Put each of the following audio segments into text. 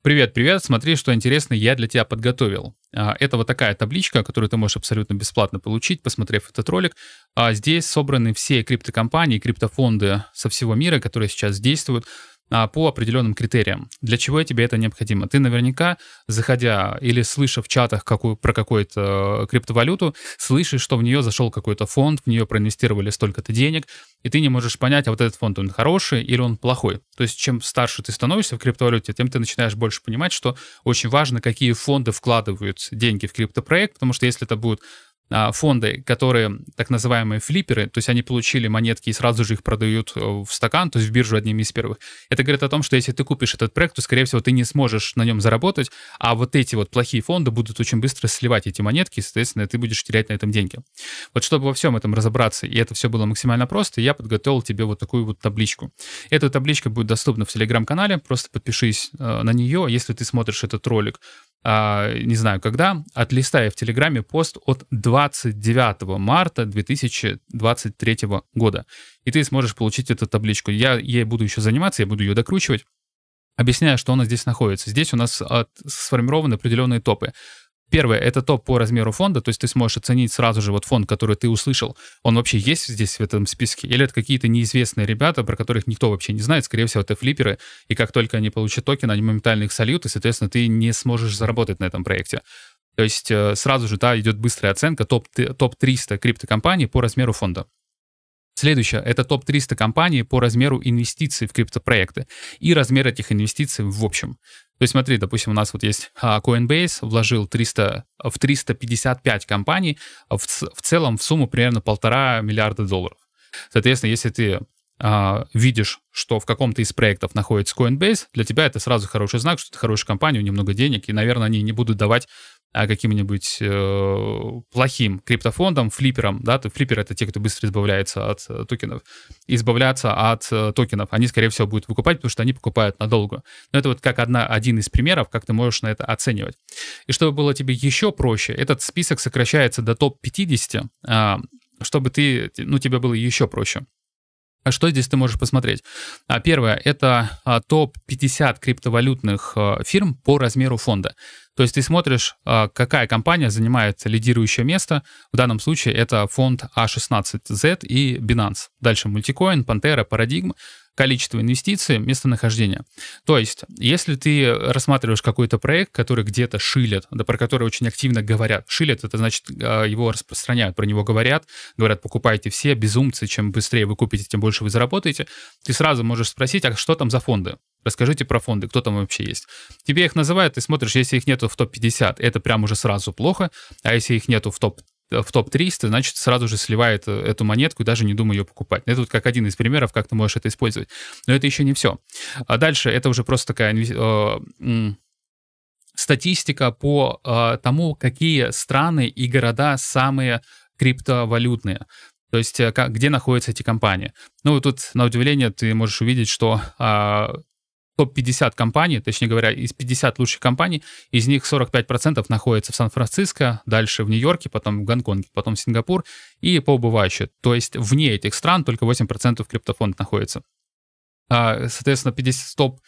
Привет, привет, смотри, что интересно я для тебя подготовил. А, это вот такая табличка, которую ты можешь абсолютно бесплатно получить, посмотрев этот ролик. А, здесь собраны все криптокомпании, криптофонды со всего мира, которые сейчас действуют. А, по определенным критериям. Для чего тебе это необходимо? Ты наверняка, заходя или слыша в чатах какую, про какую-то э, криптовалюту, слышишь, что в нее зашел какой-то фонд, в нее проинвестировали столько-то денег, и ты не можешь понять, а вот этот фонд, он хороший или он плохой. То есть чем старше ты становишься в криптовалюте, тем ты начинаешь больше понимать, что очень важно, какие фонды вкладывают деньги в криптопроект, потому что если это будут а, фонды, которые так называемые флипперы, то есть они получили монетки и сразу же их продают э, в стакан, то есть в биржу одними из первых. Это говорит о том, что если ты купишь этот проект, то, скорее всего, ты не сможешь на нем заработать, а вот эти вот плохие фонды будут очень быстро сливать эти монетки, и, соответственно, ты будешь терять на этом деньги. Вот чтобы во всем этом разобраться, и это все было максимально просто, я подготовил тебе вот такую вот табличку. Эта табличка будет доступна в Телеграм-канале, просто подпишись э, на нее, если ты смотришь этот ролик а, не знаю когда, отлистая в Телеграме пост от 29 марта 2023 года. И ты сможешь получить эту табличку. Я ей буду еще заниматься, я буду ее докручивать. объясняя, что она здесь находится. Здесь у нас от, сформированы определенные топы. Первое, это топ по размеру фонда, то есть ты сможешь оценить сразу же вот фонд, который ты услышал, он вообще есть здесь в этом списке, или это какие-то неизвестные ребята, про которых никто вообще не знает, скорее всего, это флиперы, и как только они получат токен, они моментально их сольют, и, соответственно, ты не сможешь заработать на этом проекте. То есть э, сразу же, да, идет быстрая оценка топ-300 топ криптокомпаний по размеру фонда. Следующее — это топ-300 компаний по размеру инвестиций в криптопроекты и размер этих инвестиций в общем. То есть смотри, допустим, у нас вот есть а, Coinbase, вложил 300, в 355 компаний, а в, в целом в сумму примерно полтора миллиарда долларов. Соответственно, если ты а, видишь, что в каком-то из проектов находится Coinbase, для тебя это сразу хороший знак, что это хорошая компания, у нее много денег, и, наверное, они не будут давать а, каким-нибудь э, плохим криптофондом, флипером, да, то флипперы — это те, кто быстро избавляется от э, токенов, избавляться от э, токенов. Они, скорее всего, будут выкупать, потому что они покупают надолго. Но это вот как одна, один из примеров, как ты можешь на это оценивать. И чтобы было тебе еще проще, этот список сокращается до топ-50, э, а, чтобы ты, ну, тебе было еще проще. А Что здесь ты можешь посмотреть? А, первое — это топ-50 криптовалютных э, фирм по размеру фонда. То есть ты смотришь, а, какая компания занимает лидирующее место. В данном случае это фонд A16Z а и Binance. Дальше мультикоин, Pantera, Paradigm количество инвестиций, местонахождение. То есть, если ты рассматриваешь какой-то проект, который где-то шилят, да, про который очень активно говорят, шилят, это значит, а, его распространяют, про него говорят, говорят, покупайте все, безумцы, чем быстрее вы купите, тем больше вы заработаете, ты сразу можешь спросить, а что там за фонды? расскажите про фонды, кто там вообще есть. Тебе их называют, ты смотришь, если их нету в топ-50, это прям уже сразу плохо, а если их нету в топ э, в топ-300, значит, сразу же сливает э, эту монетку и даже не думаю ее покупать. Это вот как один из примеров, как ты можешь это использовать. Но это еще не все. А дальше это уже просто такая э, статистика по э, тому, какие страны и города самые криптовалютные. То есть, э, как, где находятся эти компании. Ну, вот тут, на удивление, ты можешь увидеть, что а, топ-50 компаний, точнее говоря, из 50 лучших компаний, из них 45% находится в Сан-Франциско, дальше в Нью-Йорке, потом в Гонконге, потом в Сингапур и по убывающей. То есть вне этих стран только 8% криптофонд находится. А, соответственно, 50 топ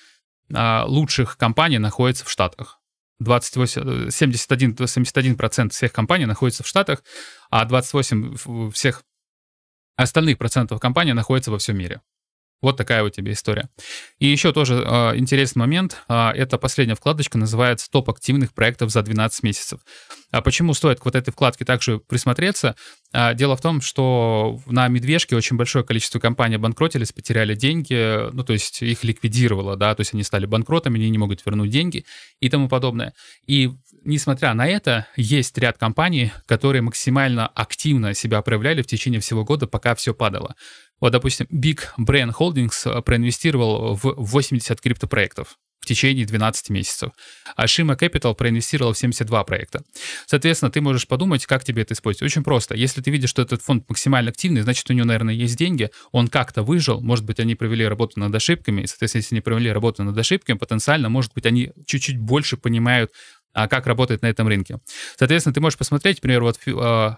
а, лучших компаний находится в Штатах. 28, 71, 71% всех компаний находится в Штатах, а 28% всех остальных процентов компаний находится во всем мире. Вот такая у тебя история. И еще тоже э, интересный момент. Э, а, это последняя вкладочка, называется «Топ активных проектов за 12 месяцев». А почему стоит к вот этой вкладке также присмотреться? А, дело в том, что на «Медвежке» очень большое количество компаний обанкротились, потеряли деньги, ну, то есть их ликвидировало, да, то есть они стали банкротами, они не могут вернуть деньги и тому подобное. И несмотря на это, есть ряд компаний, которые максимально активно себя проявляли в течение всего года, пока все падало. Вот, допустим, Big Brain Holdings э, проинвестировал в 80 криптопроектов в течение 12 месяцев. А Shima Capital проинвестировал в 72 проекта. Соответственно, ты можешь подумать, как тебе это использовать. Очень просто. Если ты видишь, что этот фонд максимально активный, значит, у него, наверное, есть деньги, он как-то выжил, может быть, они провели работу над ошибками, и, соответственно, если они провели работу над ошибками, потенциально, может быть, они чуть-чуть больше понимают, а, как работает на этом рынке. Соответственно, ты можешь посмотреть, например, вот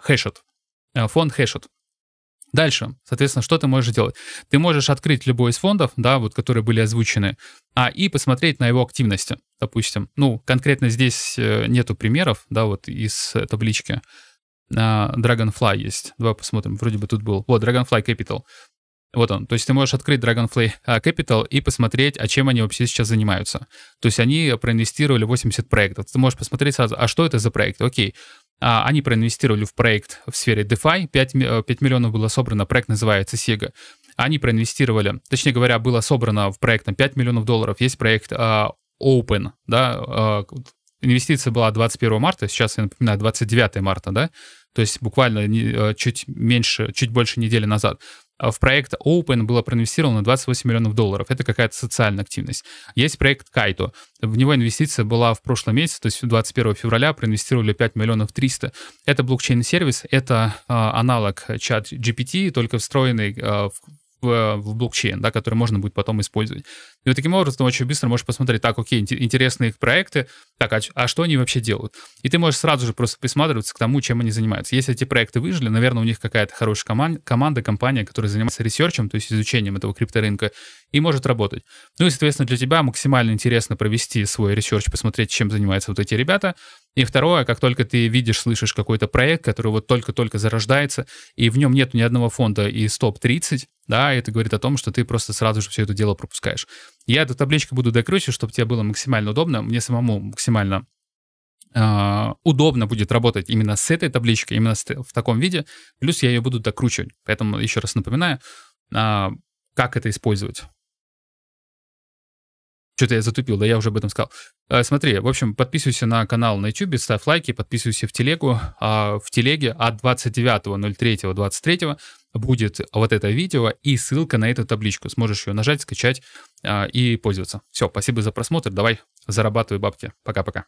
Хэшет, э, фонд Хэшет. Дальше, соответственно, что ты можешь делать? Ты можешь открыть любой из фондов, да, вот которые были озвучены, а и посмотреть на его активности, допустим. Ну, конкретно здесь э, нету примеров, да, вот из э, таблички. А, Dragonfly есть. Давай посмотрим, вроде бы тут был. Вот, Dragonfly Capital. Вот он. То есть ты можешь открыть Dragonfly а, Capital и посмотреть, а чем они вообще сейчас занимаются. То есть они проинвестировали 80 проектов. Ты можешь посмотреть сразу, а что это за проект? Окей, а, они проинвестировали в проект в сфере DeFi, 5, 5 э, миллионов было собрано, проект называется SEGA. Они проинвестировали, точнее говоря, было собрано в проект на 5 миллионов долларов. Есть проект а, Open, да, а, инвестиция была 21 марта, сейчас, я напоминаю, 29 марта, да, то есть буквально э, чуть меньше, чуть больше недели назад. А в проект Open было проинвестировано 28 миллионов долларов. Это какая-то социальная активность. Есть проект Kaito. В него инвестиция была в прошлом месяце, то есть 21 февраля проинвестировали 5 миллионов 300. Это блокчейн-сервис, это э, аналог чат GPT, только встроенный э, в в, э, в блокчейн, да, который можно будет потом использовать. И вот таким образом ты очень быстро можешь посмотреть, так, окей, интересные их проекты, так, а, а что они вообще делают? И ты можешь сразу же просто присматриваться к тому, чем они занимаются. Если эти проекты выжили, наверное, у них какая-то хорошая команда, команда, компания, которая занимается ресерчем, то есть изучением этого крипторынка, и может работать. Ну и, соответственно, для тебя максимально интересно провести свой ресерч, посмотреть, чем занимаются вот эти ребята, и второе, как только ты видишь, слышишь какой-то проект, который вот только-только зарождается, и в нем нет ни одного фонда из топ-30, да, это говорит о том, что ты просто сразу же все это дело пропускаешь. Я эту табличку буду докручивать, чтобы тебе было максимально удобно, мне самому максимально э, удобно будет работать именно с этой табличкой, именно с, в таком виде, плюс я ее буду докручивать. Поэтому еще раз напоминаю, э, как это использовать. Что-то я затупил, да я уже об этом сказал. Э, смотри, в общем, подписывайся на канал на YouTube, ставь лайки, подписывайся в телегу. А в телеге от 29.03.23 будет вот это видео и ссылка на эту табличку. Сможешь ее нажать, скачать а, и пользоваться. Все, спасибо за просмотр. Давай, зарабатывай бабки. Пока-пока.